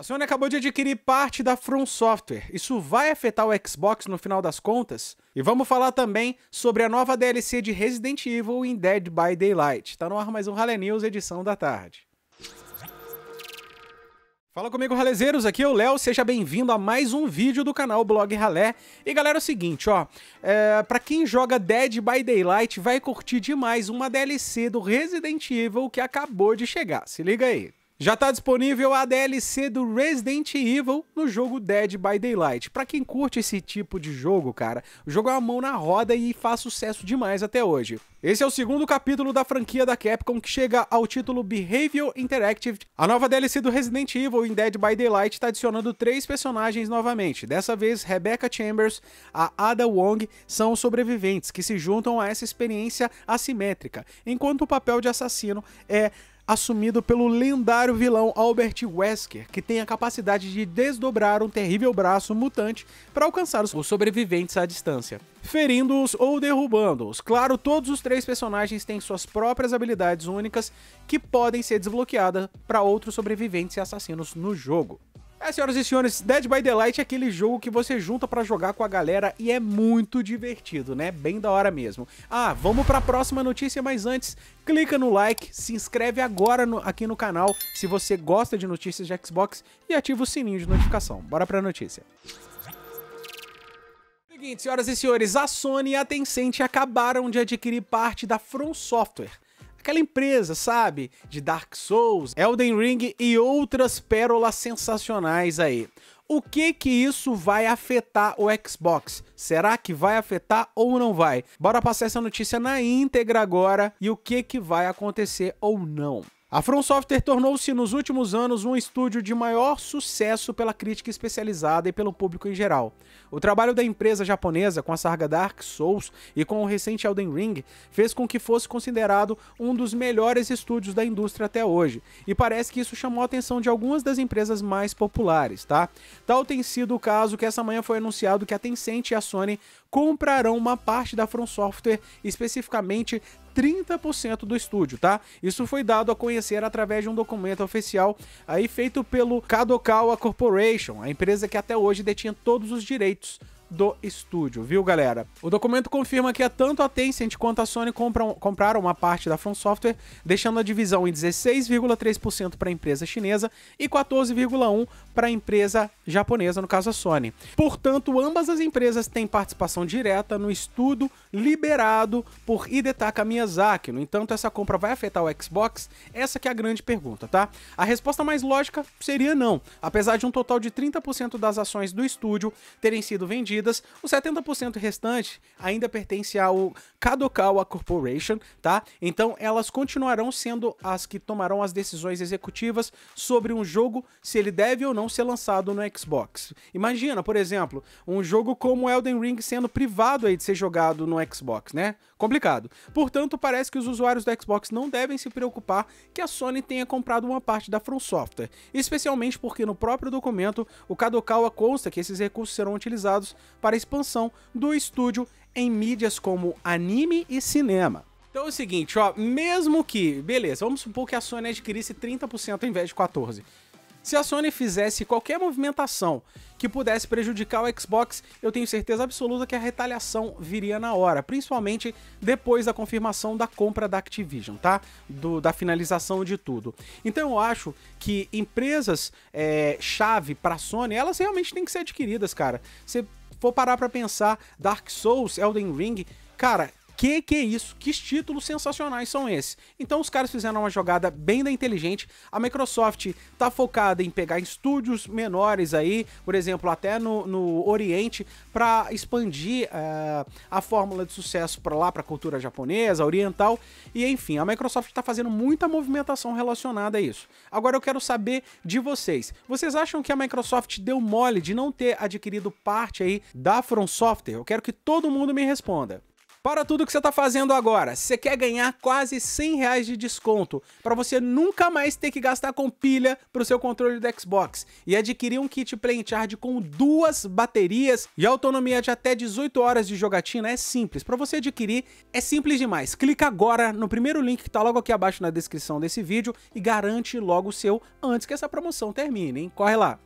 A Sony acabou de adquirir parte da From Software. Isso vai afetar o Xbox no final das contas? E vamos falar também sobre a nova DLC de Resident Evil em Dead by Daylight. Tá no ar mais um Rale News, edição da tarde. Fala comigo, ralezeiros, aqui é o Léo, seja bem-vindo a mais um vídeo do canal Blog Ralé. E galera, é o seguinte, ó, é, pra quem joga Dead by Daylight vai curtir demais uma DLC do Resident Evil que acabou de chegar, se liga aí. Já está disponível a DLC do Resident Evil no jogo Dead by Daylight. Para quem curte esse tipo de jogo, cara, o jogo é uma mão na roda e faz sucesso demais até hoje. Esse é o segundo capítulo da franquia da Capcom que chega ao título Behavior Interactive. A nova DLC do Resident Evil em Dead by Daylight está adicionando três personagens novamente. Dessa vez, Rebecca Chambers, a Ada Wong são os sobreviventes que se juntam a essa experiência assimétrica, enquanto o papel de assassino é assumido pelo lendário vilão Albert Wesker, que tem a capacidade de desdobrar um terrível braço mutante para alcançar os sobreviventes à distância, ferindo-os ou derrubando-os. Claro, todos os três personagens têm suas próprias habilidades únicas que podem ser desbloqueadas para outros sobreviventes e assassinos no jogo senhoras e senhores, Dead by Daylight é aquele jogo que você junta para jogar com a galera e é muito divertido, né? Bem da hora mesmo. Ah, vamos para a próxima notícia, mas antes, clica no like, se inscreve agora no, aqui no canal se você gosta de notícias de Xbox e ativa o sininho de notificação. Bora para a notícia. Seguinte, senhoras e senhores, a Sony e a Tencent acabaram de adquirir parte da From Software. Aquela empresa, sabe? De Dark Souls, Elden Ring e outras pérolas sensacionais aí. O que que isso vai afetar o Xbox? Será que vai afetar ou não vai? Bora passar essa notícia na íntegra agora e o que que vai acontecer ou não. A From Software tornou-se nos últimos anos um estúdio de maior sucesso pela crítica especializada e pelo público em geral. O trabalho da empresa japonesa com a saga Dark Souls e com o recente Elden Ring fez com que fosse considerado um dos melhores estúdios da indústria até hoje, e parece que isso chamou a atenção de algumas das empresas mais populares, tá? Tal tem sido o caso que essa manhã foi anunciado que a Tencent e a Sony comprarão uma parte da From Software, especificamente 30% do estúdio, tá? Isso foi dado a conhecer através de um documento oficial aí feito pelo Kadokawa Corporation, a empresa que até hoje detinha todos os direitos do estúdio, viu, galera? O documento confirma que tanto a Tencent quanto a Sony compram, compraram uma parte da From Software, deixando a divisão em 16,3% para a empresa chinesa e 14,1% para a empresa japonesa, no caso a Sony. Portanto, ambas as empresas têm participação direta no estudo liberado por Hidetaka Miyazaki. No entanto, essa compra vai afetar o Xbox? Essa que é a grande pergunta, tá? A resposta mais lógica seria não, apesar de um total de 30% das ações do estúdio terem sido vendidas vendidas, 70% restante ainda pertence ao Kadokawa Corporation, tá? Então elas continuarão sendo as que tomarão as decisões executivas sobre um jogo se ele deve ou não ser lançado no Xbox. Imagina, por exemplo, um jogo como Elden Ring sendo privado aí de ser jogado no Xbox, né? Complicado. Portanto, parece que os usuários do Xbox não devem se preocupar que a Sony tenha comprado uma parte da From Software, especialmente porque no próprio documento o Kadokawa consta que esses recursos serão utilizados para a expansão do estúdio em mídias como anime e cinema. Então é o seguinte, ó, mesmo que, beleza, vamos supor que a Sony adquirisse 30% ao invés de 14. Se a Sony fizesse qualquer movimentação que pudesse prejudicar o Xbox, eu tenho certeza absoluta que a retaliação viria na hora, principalmente depois da confirmação da compra da Activision, tá? Do, da finalização de tudo. Então eu acho que empresas é, chave para a Sony, elas realmente têm que ser adquiridas, cara. Você for parar para pensar, Dark Souls, Elden Ring, cara, que que é isso? Que títulos sensacionais são esses? Então os caras fizeram uma jogada bem da inteligente. A Microsoft tá focada em pegar estúdios menores aí, por exemplo, até no, no Oriente, para expandir uh, a fórmula de sucesso para lá, para a cultura japonesa, oriental e enfim. A Microsoft está fazendo muita movimentação relacionada a isso. Agora eu quero saber de vocês. Vocês acham que a Microsoft deu mole de não ter adquirido parte aí da From Software? Eu quero que todo mundo me responda. Para tudo que você está fazendo agora, você quer ganhar quase 100 reais de desconto para você nunca mais ter que gastar com pilha para o seu controle do Xbox e adquirir um kit Play Charge com duas baterias e autonomia de até 18 horas de jogatina é simples. Para você adquirir é simples demais. Clica agora no primeiro link que está logo aqui abaixo na descrição desse vídeo e garante logo o seu antes que essa promoção termine. Hein? Corre lá!